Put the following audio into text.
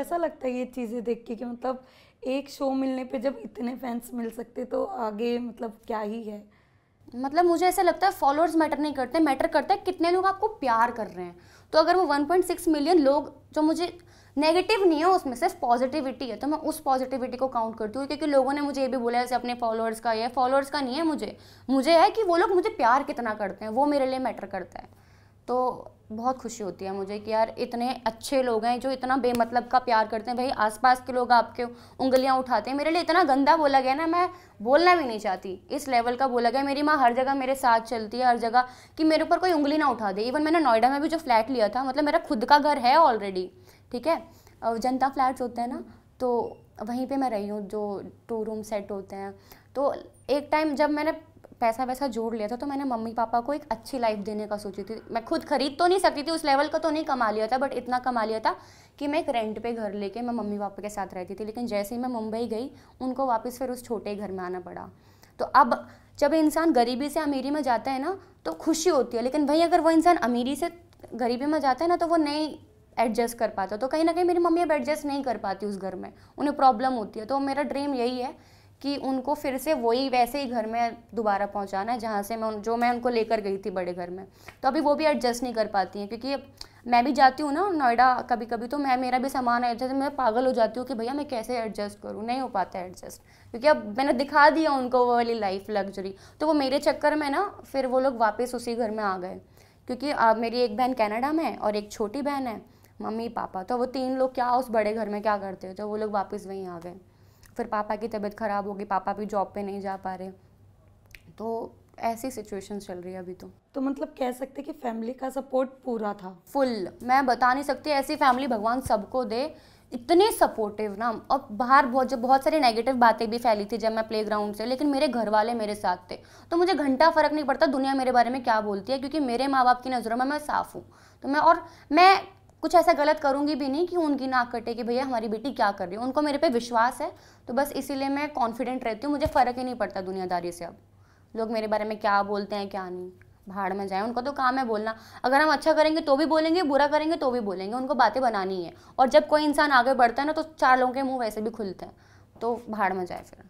कैसा लगता है ये चीज़ें देख के कि मतलब एक शो मिलने पे जब इतने फैंस मिल सकते तो आगे मतलब क्या ही है मतलब मुझे ऐसा लगता है फॉलोअर्स मैटर नहीं करते मैटर करता है कितने लोग आपको प्यार कर रहे हैं तो अगर वो 1.6 मिलियन लोग जो मुझे नेगेटिव नहीं है उसमें सिर्फ पॉजिटिविटी है तो मैं उस पॉजिटिविटी को काउंट करती हूँ क्योंकि लोगों ने मुझे ये भी बोला ऐसे अपने फॉलोअर्स का ये फॉलोअर्स का नहीं है मुझे मुझे है कि वो लोग मुझे प्यार कितना करते हैं वो मेरे लिए मैटर करता है तो बहुत खुशी होती है मुझे कि यार इतने अच्छे लोग हैं जो इतना बेमतलब का प्यार करते हैं भाई आसपास के लोग आपके उंगलियां उठाते हैं मेरे लिए इतना गंदा बोला गया ना मैं बोलना भी नहीं चाहती इस लेवल का बोला गया मेरी माँ हर जगह मेरे साथ चलती है हर जगह कि मेरे ऊपर कोई उंगली ना उठा दे इवन मैंने नोएडा में भी जो फ्लैट लिया था मतलब मेरा खुद का घर है ऑलरेडी ठीक है जनता फ्लैट्स होते हैं ना तो वहीं पर मैं रही हूँ जो टू रूम सेट होते हैं तो एक टाइम जब मैंने पैसा वैसा जोड़ लिया था तो मैंने मम्मी पापा को एक अच्छी लाइफ देने का सोची थी मैं खुद खरीद तो नहीं सकती थी उस लेवल का तो नहीं कमा लिया था बट इतना कमा लिया था कि मैं एक रेंट पे घर लेके मैं मम्मी पापा के साथ रहती थी लेकिन जैसे ही मैं मुंबई गई उनको वापस फिर उस छोटे घर में आना पड़ा तो अब जब इंसान गरीबी से अमीरी में जाता है ना तो खुशी होती है लेकिन भाई अगर वो इंसान अमीरी से गरीबी में जाता है ना तो वो नहीं एडजस्ट कर पाता तो कहीं ना कहीं मेरी मम्मी अब एडजस्ट नहीं कर पाती उस घर में उन्हें प्रॉब्लम होती है तो मेरा ड्रीम यही है कि उनको फिर से वही वैसे ही घर में दोबारा पहुंचाना है जहाँ से मैं जो मैं उनको लेकर गई थी बड़े घर में तो अभी वो भी एडजस्ट नहीं कर पाती हैं क्योंकि मैं भी जाती हूँ ना नोएडा कभी कभी तो मैं मेरा भी सामान है जैसे मैं पागल हो जाती हूँ कि भैया मैं कैसे एडजस्ट करूँ नहीं हो पाता एडजस्ट क्योंकि अब मैंने दिखा दिया उनको वो वाली लाइफ लग्जरी तो वो मेरे चक्कर में ना फिर वो लोग वापस उसी घर में आ गए क्योंकि अब मेरी एक बहन कैनेडा में है और एक छोटी बहन है मम्मी पापा तो वो तीन लोग क्या उस बड़े घर में क्या करते हो तो वो लोग वापस वहीं आ गए फिर पापा की तबीयत ख़राब होगी पापा भी जॉब पे नहीं जा पा रहे तो ऐसी सिचुएशन चल रही है अभी तो तो मतलब कह सकते कि फैमिली का सपोर्ट पूरा था फुल मैं बता नहीं सकती ऐसी फैमिली भगवान सबको दे इतने सपोर्टिव ना और बाहर बहुत जब बहुत सारी नेगेटिव बातें भी फैली थी जब मैं ग्राउंड से लेकिन मेरे घर वाले मेरे साथ थे तो मुझे घंटा फ़र्क नहीं पड़ता दुनिया मेरे बारे में क्या बोलती है क्योंकि मेरे माँ बाप की नज़रों में मैं साफ़ हूँ तो मैं और मैं कुछ ऐसा गलत करूँगी भी नहीं कि उनकी नाक कटे कि भैया हमारी बेटी क्या कर रही है उनको मेरे पे विश्वास है तो बस इसीलिए मैं कॉन्फिडेंट रहती हूँ मुझे फ़र्क ही नहीं पड़ता दुनियादारी से अब लोग मेरे बारे में क्या बोलते हैं क्या नहीं भाड़ में जाए उनका तो काम है बोलना अगर हम अच्छा करेंगे तो भी बोलेंगे बुरा करेंगे तो भी बोलेंगे उनको बातें बनानी है और जब कोई इंसान आगे बढ़ता है ना तो चार लोगों के मुँह वैसे भी खुलते हैं तो भाड़ में जाए फिर